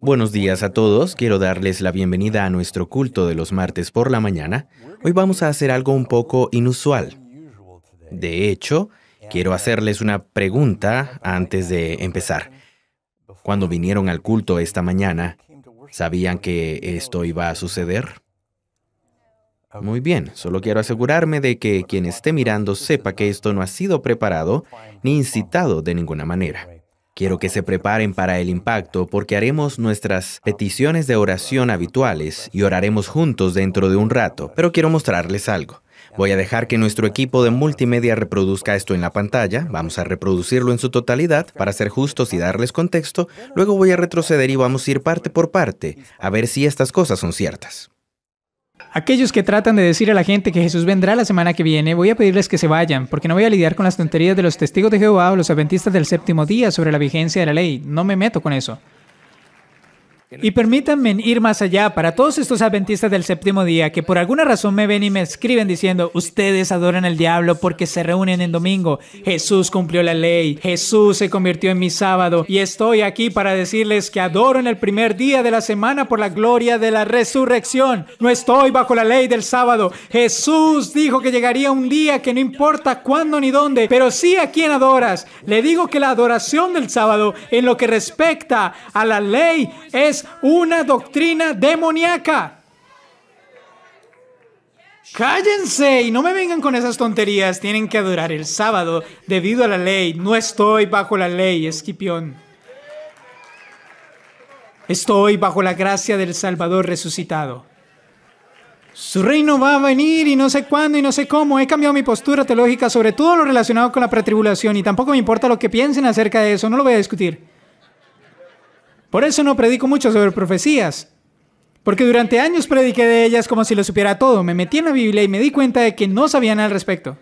Buenos días a todos, quiero darles la bienvenida a nuestro culto de los martes por la mañana. Hoy vamos a hacer algo un poco inusual. De hecho, quiero hacerles una pregunta antes de empezar. Cuando vinieron al culto esta mañana, ¿sabían que esto iba a suceder? Muy bien, solo quiero asegurarme de que quien esté mirando sepa que esto no ha sido preparado ni incitado de ninguna manera. Quiero que se preparen para el impacto porque haremos nuestras peticiones de oración habituales y oraremos juntos dentro de un rato, pero quiero mostrarles algo. Voy a dejar que nuestro equipo de multimedia reproduzca esto en la pantalla. Vamos a reproducirlo en su totalidad para ser justos y darles contexto. Luego voy a retroceder y vamos a ir parte por parte a ver si estas cosas son ciertas. Aquellos que tratan de decir a la gente que Jesús vendrá la semana que viene, voy a pedirles que se vayan, porque no voy a lidiar con las tonterías de los testigos de Jehová o los adventistas del séptimo día sobre la vigencia de la ley. No me meto con eso. Y permítanme ir más allá para todos estos adventistas del séptimo día que por alguna razón me ven y me escriben diciendo, ustedes adoran al diablo porque se reúnen en domingo. Jesús cumplió la ley, Jesús se convirtió en mi sábado y estoy aquí para decirles que adoro en el primer día de la semana por la gloria de la resurrección. No estoy bajo la ley del sábado. Jesús dijo que llegaría un día que no importa cuándo ni dónde, pero sí a quien adoras. Le digo que la adoración del sábado en lo que respecta a la ley es una doctrina demoníaca. Cállense y no me vengan con esas tonterías. Tienen que adorar el sábado debido a la ley. No estoy bajo la ley, escipión Estoy bajo la gracia del Salvador resucitado. Su reino va a venir y no sé cuándo y no sé cómo. He cambiado mi postura teológica sobre todo lo relacionado con la pretribulación y tampoco me importa lo que piensen acerca de eso. No lo voy a discutir. Por eso no predico mucho sobre profecías. Porque durante años prediqué de ellas como si lo supiera todo. Me metí en la Biblia y me di cuenta de que no sabía nada al respecto.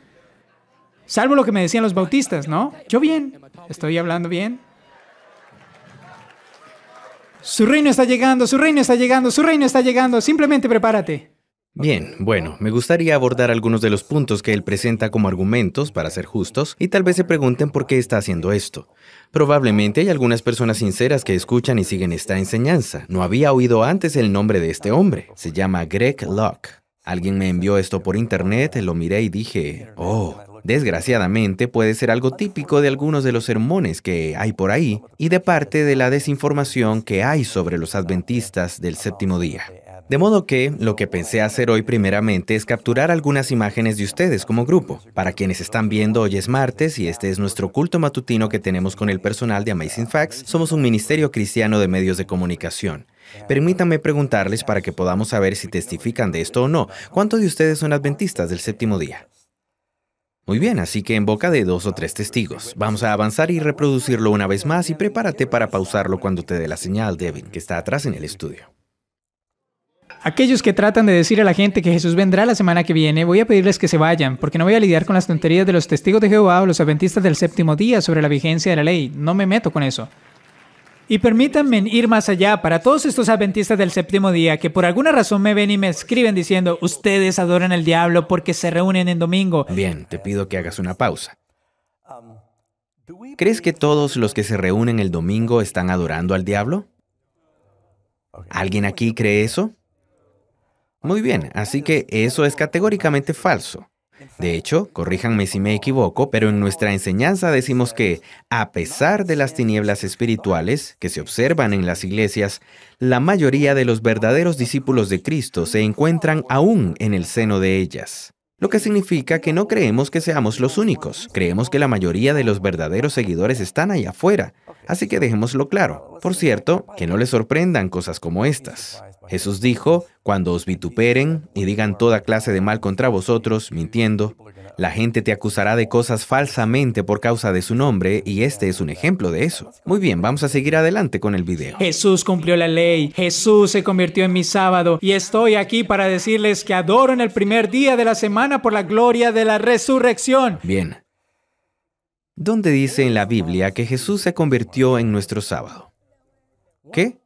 Salvo lo que me decían los bautistas, ¿no? Yo bien. Estoy hablando bien. Su reino está llegando, su reino está llegando, su reino está llegando. Simplemente prepárate. Bien, bueno, me gustaría abordar algunos de los puntos que él presenta como argumentos, para ser justos, y tal vez se pregunten por qué está haciendo esto. Probablemente hay algunas personas sinceras que escuchan y siguen esta enseñanza. No había oído antes el nombre de este hombre. Se llama Greg Locke. Alguien me envió esto por internet, lo miré y dije, oh, Desgraciadamente puede ser algo típico de algunos de los sermones que hay por ahí y de parte de la desinformación que hay sobre los adventistas del séptimo día. De modo que lo que pensé hacer hoy primeramente es capturar algunas imágenes de ustedes como grupo. Para quienes están viendo, hoy es martes y este es nuestro culto matutino que tenemos con el personal de Amazing Facts. Somos un ministerio cristiano de medios de comunicación. Permítanme preguntarles para que podamos saber si testifican de esto o no. ¿Cuántos de ustedes son adventistas del séptimo día? Muy bien, así que en boca de dos o tres testigos. Vamos a avanzar y reproducirlo una vez más y prepárate para pausarlo cuando te dé la señal, Devin, que está atrás en el estudio. Aquellos que tratan de decir a la gente que Jesús vendrá la semana que viene, voy a pedirles que se vayan, porque no voy a lidiar con las tonterías de los testigos de Jehová o los adventistas del séptimo día sobre la vigencia de la ley. No me meto con eso. Y permítanme ir más allá para todos estos adventistas del séptimo día que por alguna razón me ven y me escriben diciendo, ustedes adoran al diablo porque se reúnen en domingo. Bien, te pido que hagas una pausa. ¿Crees que todos los que se reúnen el domingo están adorando al diablo? ¿Alguien aquí cree eso? Muy bien, así que eso es categóricamente falso. De hecho, corríjanme si me equivoco, pero en nuestra enseñanza decimos que, a pesar de las tinieblas espirituales que se observan en las iglesias, la mayoría de los verdaderos discípulos de Cristo se encuentran aún en el seno de ellas. Lo que significa que no creemos que seamos los únicos, creemos que la mayoría de los verdaderos seguidores están allá afuera, así que dejémoslo claro. Por cierto, que no les sorprendan cosas como estas. Jesús dijo, cuando os vituperen y digan toda clase de mal contra vosotros, mintiendo, la gente te acusará de cosas falsamente por causa de su nombre y este es un ejemplo de eso. Muy bien, vamos a seguir adelante con el video. Jesús cumplió la ley, Jesús se convirtió en mi sábado y estoy aquí para decirles que adoro en el primer día de la semana por la gloria de la resurrección. Bien. ¿Dónde dice en la Biblia que Jesús se convirtió en nuestro sábado? ¿Qué?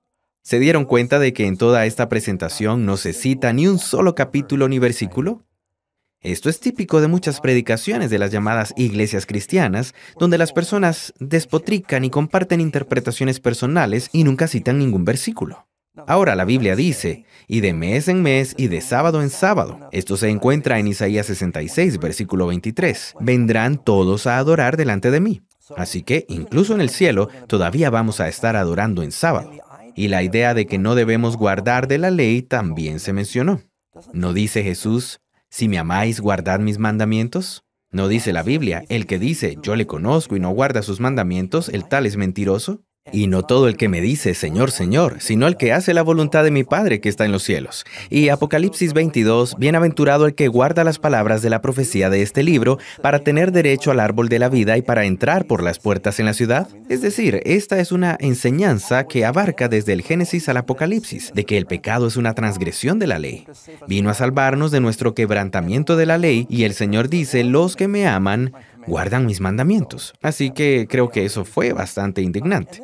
¿Se dieron cuenta de que en toda esta presentación no se cita ni un solo capítulo ni versículo? Esto es típico de muchas predicaciones de las llamadas iglesias cristianas, donde las personas despotrican y comparten interpretaciones personales y nunca citan ningún versículo. Ahora la Biblia dice, y de mes en mes y de sábado en sábado. Esto se encuentra en Isaías 66, versículo 23. Vendrán todos a adorar delante de mí. Así que, incluso en el cielo, todavía vamos a estar adorando en sábado. Y la idea de que no debemos guardar de la ley también se mencionó. ¿No dice Jesús, si me amáis, guardad mis mandamientos? ¿No dice la Biblia, el que dice, yo le conozco y no guarda sus mandamientos, el tal es mentiroso? Y no todo el que me dice, Señor, Señor, sino el que hace la voluntad de mi Padre que está en los cielos. Y Apocalipsis 22, bienaventurado el que guarda las palabras de la profecía de este libro para tener derecho al árbol de la vida y para entrar por las puertas en la ciudad. Es decir, esta es una enseñanza que abarca desde el Génesis al Apocalipsis, de que el pecado es una transgresión de la ley. Vino a salvarnos de nuestro quebrantamiento de la ley y el Señor dice, los que me aman, guardan mis mandamientos. Así que creo que eso fue bastante indignante.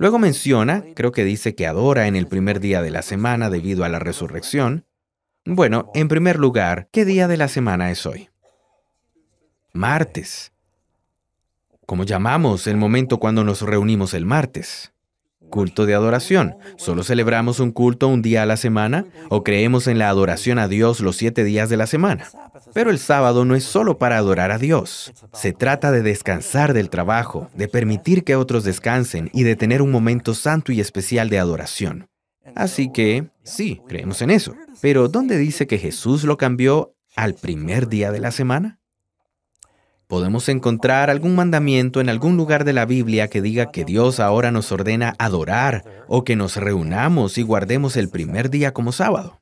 Luego menciona, creo que dice que adora en el primer día de la semana debido a la resurrección. Bueno, en primer lugar, ¿qué día de la semana es hoy? Martes. Como llamamos el momento cuando nos reunimos el martes culto de adoración. ¿Solo celebramos un culto un día a la semana o creemos en la adoración a Dios los siete días de la semana? Pero el sábado no es solo para adorar a Dios. Se trata de descansar del trabajo, de permitir que otros descansen y de tener un momento santo y especial de adoración. Así que, sí, creemos en eso. Pero ¿dónde dice que Jesús lo cambió al primer día de la semana? podemos encontrar algún mandamiento en algún lugar de la Biblia que diga que Dios ahora nos ordena adorar o que nos reunamos y guardemos el primer día como sábado.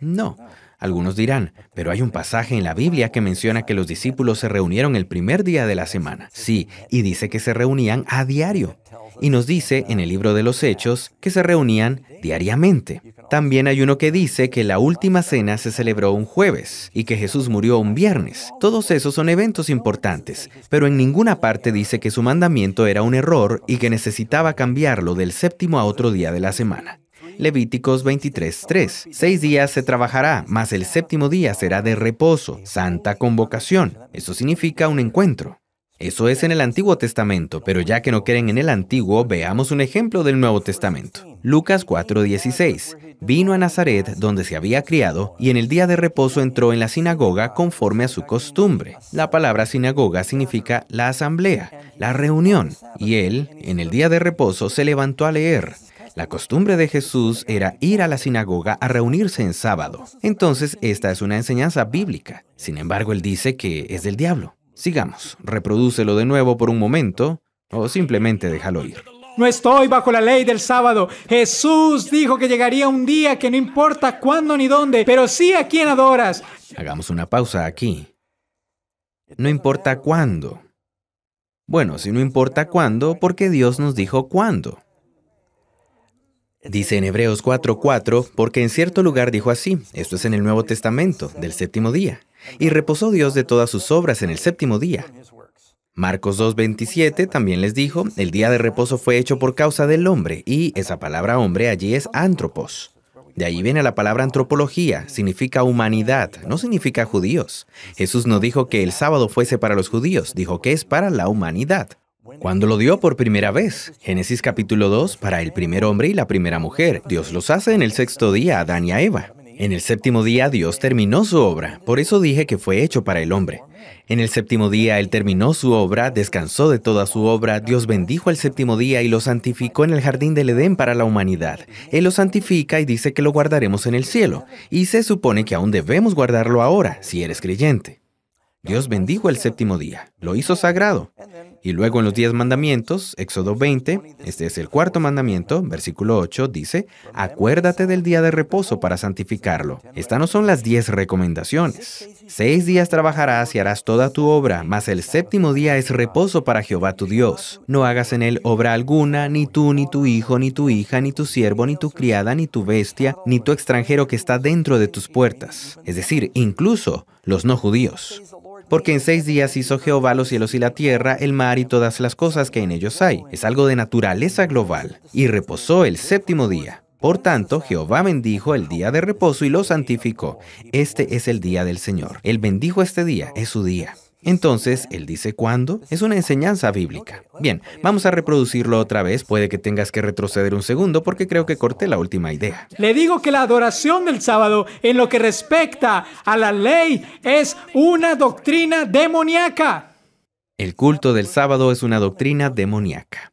No, algunos dirán, pero hay un pasaje en la Biblia que menciona que los discípulos se reunieron el primer día de la semana. Sí, y dice que se reunían a diario. Y nos dice en el libro de los Hechos que se reunían diariamente. También hay uno que dice que la última cena se celebró un jueves y que Jesús murió un viernes. Todos esos son eventos importantes, pero en ninguna parte dice que su mandamiento era un error y que necesitaba cambiarlo del séptimo a otro día de la semana. Levíticos 23.3. Seis días se trabajará, mas el séptimo día será de reposo, santa convocación. Eso significa un encuentro. Eso es en el Antiguo Testamento, pero ya que no creen en el Antiguo, veamos un ejemplo del Nuevo Testamento. Lucas 4:16. Vino a Nazaret, donde se había criado, y en el día de reposo entró en la sinagoga conforme a su costumbre. La palabra sinagoga significa la asamblea, la reunión, y él, en el día de reposo, se levantó a leer. La costumbre de Jesús era ir a la sinagoga a reunirse en sábado. Entonces, esta es una enseñanza bíblica. Sin embargo, él dice que es del diablo. Sigamos, reprodúcelo de nuevo por un momento o simplemente déjalo ir. No estoy bajo la ley del sábado. Jesús dijo que llegaría un día que no importa cuándo ni dónde, pero sí a quien adoras. Hagamos una pausa aquí. No importa cuándo. Bueno, si no importa cuándo, porque Dios nos dijo cuándo. Dice en Hebreos 4:4, porque en cierto lugar dijo así, esto es en el Nuevo Testamento, del séptimo día, y reposó Dios de todas sus obras en el séptimo día. Marcos 2.27 también les dijo, el día de reposo fue hecho por causa del hombre, y esa palabra hombre allí es antropos. De ahí viene la palabra antropología, significa humanidad, no significa judíos. Jesús no dijo que el sábado fuese para los judíos, dijo que es para la humanidad. Cuando lo dio por primera vez, Génesis capítulo 2, para el primer hombre y la primera mujer, Dios los hace en el sexto día, Adán y a Eva. En el séptimo día Dios terminó su obra, por eso dije que fue hecho para el hombre. En el séptimo día Él terminó su obra, descansó de toda su obra, Dios bendijo el séptimo día y lo santificó en el jardín del Edén para la humanidad. Él lo santifica y dice que lo guardaremos en el cielo, y se supone que aún debemos guardarlo ahora, si eres creyente. Dios bendijo el séptimo día, lo hizo sagrado, y luego en los diez mandamientos, Éxodo 20, este es el cuarto mandamiento, versículo 8, dice, acuérdate del día de reposo para santificarlo. Estas no son las diez recomendaciones. Seis días trabajarás y harás toda tu obra, mas el séptimo día es reposo para Jehová tu Dios. No hagas en él obra alguna, ni tú, ni tu hijo, ni tu hija, ni tu siervo, ni tu criada, ni tu bestia, ni tu extranjero que está dentro de tus puertas. Es decir, incluso los no judíos. Porque en seis días hizo Jehová los cielos y la tierra, el mar y todas las cosas que en ellos hay. Es algo de naturaleza global. Y reposó el séptimo día. Por tanto, Jehová bendijo el día de reposo y lo santificó. Este es el día del Señor. Él bendijo este día, es su día. Entonces, él dice cuándo. Es una enseñanza bíblica. Bien, vamos a reproducirlo otra vez. Puede que tengas que retroceder un segundo porque creo que corté la última idea. Le digo que la adoración del sábado en lo que respecta a la ley es una doctrina demoníaca. El culto del sábado es una doctrina demoníaca.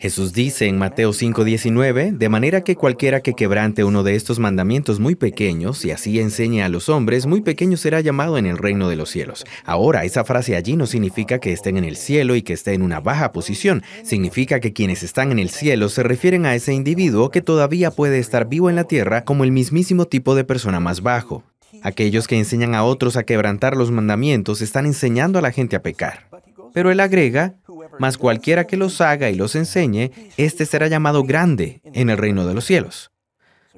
Jesús dice en Mateo 5:19, de manera que cualquiera que quebrante uno de estos mandamientos muy pequeños y así enseñe a los hombres, muy pequeño será llamado en el reino de los cielos. Ahora, esa frase allí no significa que estén en el cielo y que esté en una baja posición, significa que quienes están en el cielo se refieren a ese individuo que todavía puede estar vivo en la tierra como el mismísimo tipo de persona más bajo. Aquellos que enseñan a otros a quebrantar los mandamientos están enseñando a la gente a pecar. Pero él agrega, mas cualquiera que los haga y los enseñe, éste será llamado grande en el reino de los cielos.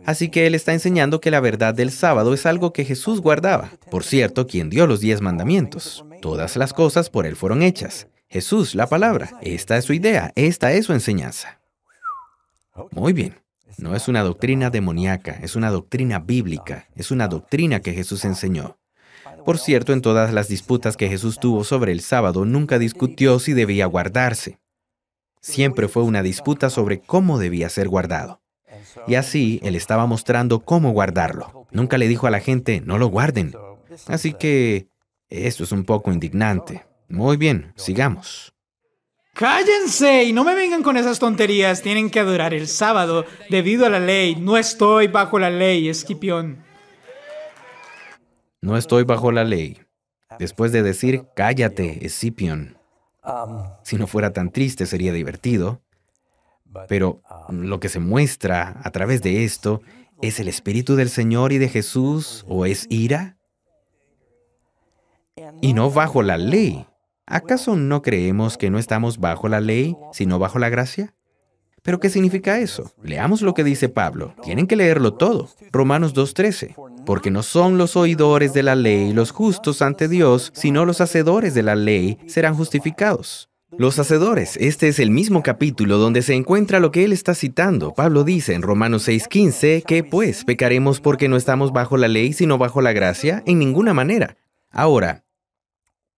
Así que él está enseñando que la verdad del sábado es algo que Jesús guardaba. Por cierto, quien dio los diez mandamientos. Todas las cosas por él fueron hechas. Jesús, la palabra. Esta es su idea, esta es su enseñanza. Muy bien. No es una doctrina demoníaca, es una doctrina bíblica, es una doctrina que Jesús enseñó. Por cierto, en todas las disputas que Jesús tuvo sobre el sábado, nunca discutió si debía guardarse. Siempre fue una disputa sobre cómo debía ser guardado. Y así, él estaba mostrando cómo guardarlo. Nunca le dijo a la gente, no lo guarden. Así que, esto es un poco indignante. Muy bien, sigamos. Cállense y no me vengan con esas tonterías. Tienen que adorar el sábado debido a la ley. No estoy bajo la ley, Esquipión. No estoy bajo la ley. Después de decir, cállate, Escipión. Um, si no fuera tan triste sería divertido. Pero um, lo que se muestra a través de esto es el Espíritu del Señor y de Jesús o es ira. Y no bajo la ley. ¿Acaso no creemos que no estamos bajo la ley, sino bajo la gracia? ¿Pero qué significa eso? Leamos lo que dice Pablo. Tienen que leerlo todo. Romanos 2.13 porque no son los oidores de la ley los justos ante Dios, sino los hacedores de la ley serán justificados. Los hacedores, este es el mismo capítulo donde se encuentra lo que él está citando. Pablo dice en Romanos 6:15 que pues pecaremos porque no estamos bajo la ley sino bajo la gracia en ninguna manera. Ahora,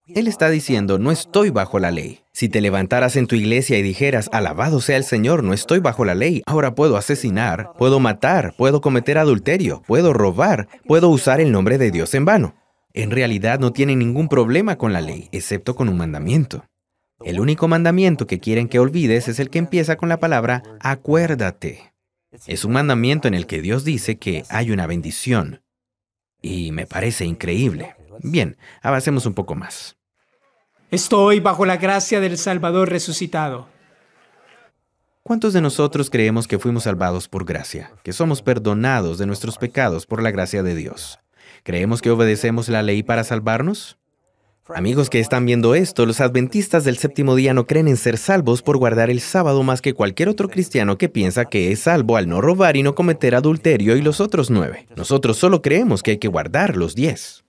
él está diciendo, no estoy bajo la ley. Si te levantaras en tu iglesia y dijeras, alabado sea el Señor, no estoy bajo la ley, ahora puedo asesinar, puedo matar, puedo cometer adulterio, puedo robar, puedo usar el nombre de Dios en vano. En realidad no tiene ningún problema con la ley, excepto con un mandamiento. El único mandamiento que quieren que olvides es el que empieza con la palabra acuérdate. Es un mandamiento en el que Dios dice que hay una bendición. Y me parece increíble. Bien, avancemos un poco más. Estoy bajo la gracia del Salvador resucitado. ¿Cuántos de nosotros creemos que fuimos salvados por gracia, que somos perdonados de nuestros pecados por la gracia de Dios? ¿Creemos que obedecemos la ley para salvarnos? Amigos que están viendo esto, los adventistas del séptimo día no creen en ser salvos por guardar el sábado más que cualquier otro cristiano que piensa que es salvo al no robar y no cometer adulterio y los otros nueve. Nosotros solo creemos que hay que guardar los diez.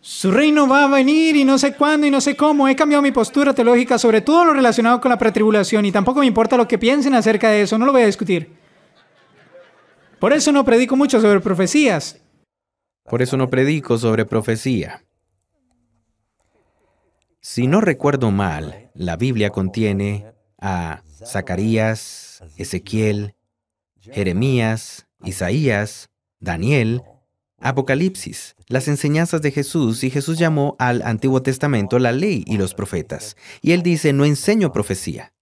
Su reino va a venir y no sé cuándo y no sé cómo. He cambiado mi postura teológica sobre todo lo relacionado con la pretribulación y tampoco me importa lo que piensen acerca de eso, no lo voy a discutir. Por eso no predico mucho sobre profecías. Por eso no predico sobre profecía. Si no recuerdo mal, la Biblia contiene a Zacarías, Ezequiel, Jeremías, Isaías, Daniel, Apocalipsis, las enseñanzas de Jesús, y Jesús llamó al Antiguo Testamento la ley y los profetas. Y él dice, no enseño profecía.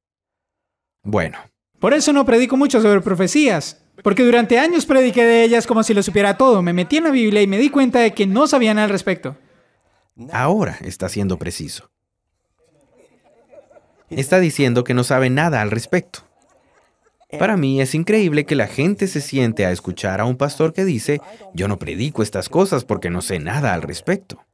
Bueno. Por eso no predico mucho sobre profecías, porque durante años prediqué de ellas como si lo supiera todo. Me metí en la Biblia y me di cuenta de que no sabían al respecto. Ahora está siendo preciso. Está diciendo que no sabe nada al respecto. Para mí es increíble que la gente se siente a escuchar a un pastor que dice, yo no predico estas cosas porque no sé nada al respecto.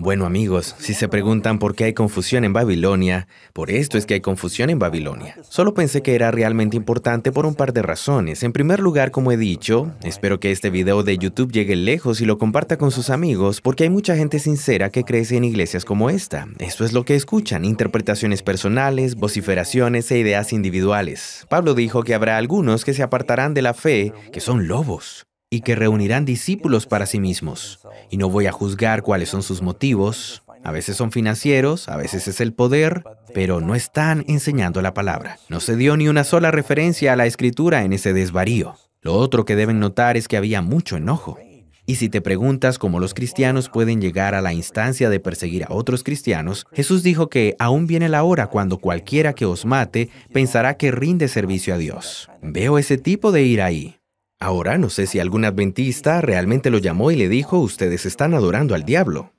Bueno amigos, si se preguntan por qué hay confusión en Babilonia, por esto es que hay confusión en Babilonia. Solo pensé que era realmente importante por un par de razones. En primer lugar, como he dicho, espero que este video de YouTube llegue lejos y lo comparta con sus amigos porque hay mucha gente sincera que crece en iglesias como esta. Esto es lo que escuchan, interpretaciones personales, vociferaciones e ideas individuales. Pablo dijo que habrá algunos que se apartarán de la fe, que son lobos y que reunirán discípulos para sí mismos. Y no voy a juzgar cuáles son sus motivos. A veces son financieros, a veces es el poder, pero no están enseñando la palabra. No se dio ni una sola referencia a la escritura en ese desvarío. Lo otro que deben notar es que había mucho enojo. Y si te preguntas cómo los cristianos pueden llegar a la instancia de perseguir a otros cristianos, Jesús dijo que aún viene la hora cuando cualquiera que os mate pensará que rinde servicio a Dios. Veo ese tipo de ira ahí. Ahora no sé si algún adventista realmente lo llamó y le dijo, ustedes están adorando al diablo.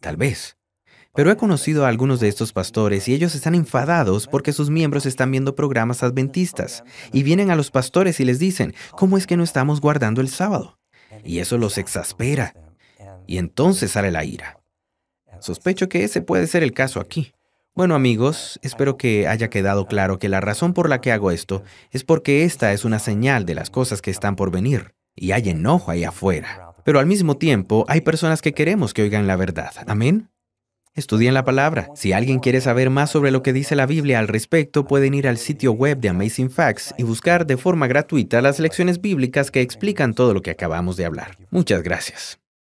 Tal vez. Pero he conocido a algunos de estos pastores y ellos están enfadados porque sus miembros están viendo programas adventistas y vienen a los pastores y les dicen, ¿cómo es que no estamos guardando el sábado? Y eso los exaspera. Y entonces sale la ira. Sospecho que ese puede ser el caso aquí. Bueno amigos, espero que haya quedado claro que la razón por la que hago esto es porque esta es una señal de las cosas que están por venir y hay enojo ahí afuera. Pero al mismo tiempo hay personas que queremos que oigan la verdad. Amén. Estudien la palabra. Si alguien quiere saber más sobre lo que dice la Biblia al respecto, pueden ir al sitio web de Amazing Facts y buscar de forma gratuita las lecciones bíblicas que explican todo lo que acabamos de hablar. Muchas gracias.